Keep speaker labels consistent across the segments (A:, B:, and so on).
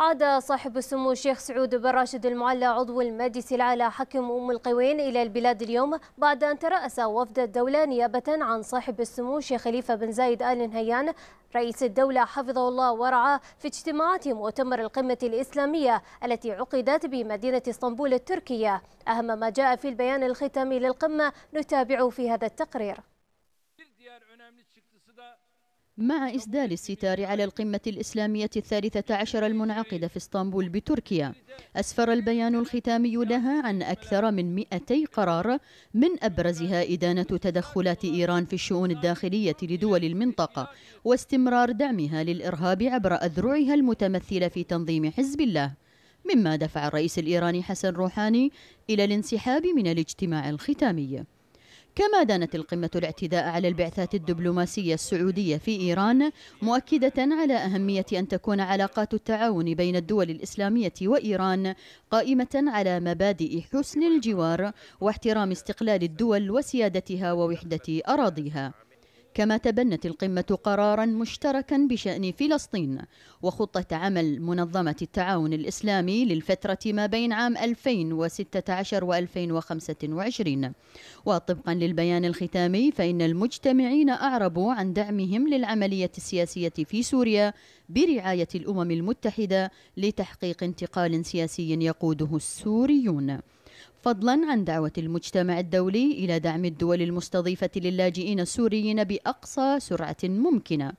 A: عاد صاحب السمو الشيخ سعود بن راشد المعلى عضو المجلس الأعلى حكم أم القوين إلى البلاد اليوم بعد أن ترأس وفد الدولة نيابة عن صاحب السمو الشيخ خليفة بن زايد آل نهيان رئيس الدولة حفظه الله ورعاه في اجتماعات مؤتمر القمة الإسلامية التي عقدت بمدينة اسطنبول التركية أهم ما جاء في البيان الختامي للقمة نتابعه في هذا التقرير
B: مع إسدال الستار على القمة الإسلامية الثالثة عشر المنعقدة في اسطنبول بتركيا أسفر البيان الختامي لها عن أكثر من 200 قرار من أبرزها إدانة تدخلات إيران في الشؤون الداخلية لدول المنطقة واستمرار دعمها للإرهاب عبر أذرعها المتمثلة في تنظيم حزب الله مما دفع الرئيس الإيراني حسن روحاني إلى الانسحاب من الاجتماع الختامي كما دانت القمة الاعتداء على البعثات الدبلوماسية السعودية في إيران مؤكدة على أهمية أن تكون علاقات التعاون بين الدول الإسلامية وإيران قائمة على مبادئ حسن الجوار واحترام استقلال الدول وسيادتها ووحدة أراضيها كما تبنت القمة قرارا مشتركا بشأن فلسطين وخطة عمل منظمة التعاون الإسلامي للفترة ما بين عام 2016 و 2025 وطبقا للبيان الختامي فإن المجتمعين أعربوا عن دعمهم للعملية السياسية في سوريا برعاية الأمم المتحدة لتحقيق انتقال سياسي يقوده السوريون فضلا عن دعوة المجتمع الدولي إلى دعم الدول المستضيفة للاجئين السوريين بأقصى سرعة ممكنة.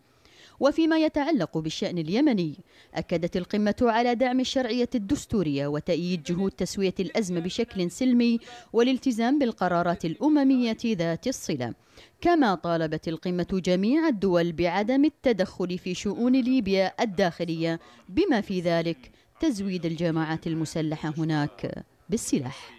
B: وفيما يتعلق بالشأن اليمني أكدت القمة على دعم الشرعية الدستورية وتأييد جهود تسوية الأزمة بشكل سلمي والالتزام بالقرارات الأممية ذات الصلة كما طالبت القمة جميع الدول بعدم التدخل في شؤون ليبيا الداخلية بما في ذلك تزويد الجماعات المسلحة هناك بالسلاح